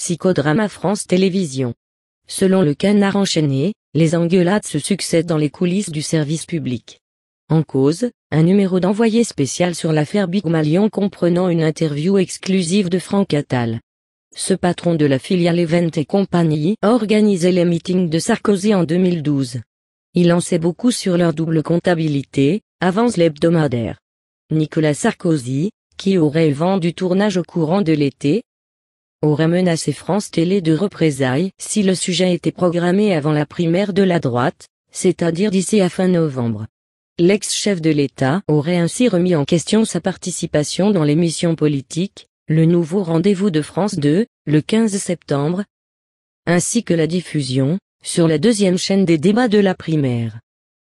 Psychodrama France Télévisions. Selon le canard enchaîné, les engueulades se succèdent dans les coulisses du service public. En cause, un numéro d'envoyé spécial sur l'affaire Big Malion comprenant une interview exclusive de Franck Attal. Ce patron de la filiale Event et compagnie organisait les meetings de Sarkozy en 2012. Il en sait beaucoup sur leur double comptabilité, avance l'hebdomadaire. Nicolas Sarkozy, qui aurait vendu tournage au courant de l'été, aurait menacé France Télé de représailles si le sujet était programmé avant la primaire de la droite, c'est-à-dire d'ici à fin novembre. L'ex-chef de l'État aurait ainsi remis en question sa participation dans l'émission politique, le nouveau rendez-vous de France 2, le 15 septembre, ainsi que la diffusion, sur la deuxième chaîne des débats de la primaire.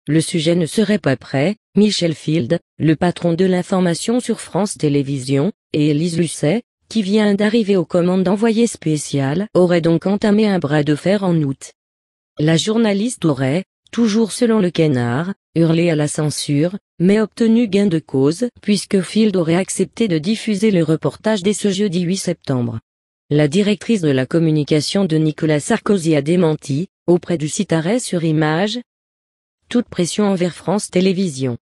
Le sujet ne serait pas prêt, Michel Field, le patron de l'information sur France Télévisions, et Élise Lucet, qui vient d'arriver aux commandes d'envoyé spécial, aurait donc entamé un bras de fer en août. La journaliste aurait, toujours selon le canard, hurlé à la censure, mais obtenu gain de cause, puisque Field aurait accepté de diffuser le reportage dès ce jeudi 8 septembre. La directrice de la communication de Nicolas Sarkozy a démenti, auprès du site arrêt sur image, toute pression envers France Télévisions.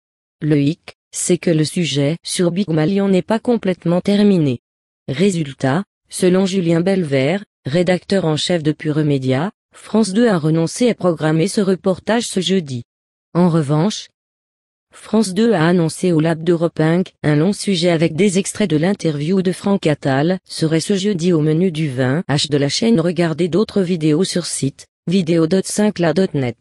Le hic, c'est que le sujet sur Big Malion n'est pas complètement terminé. Résultat, selon Julien Belvert, rédacteur en chef de Pure Média, France 2 a renoncé à programmer ce reportage ce jeudi. En revanche, France 2 a annoncé au Lab d'Europe Inc. un long sujet avec des extraits de l'interview de Franck Attal serait ce jeudi au menu du 20H de la chaîne Regardez d'autres vidéos sur site, vidéo5 lanet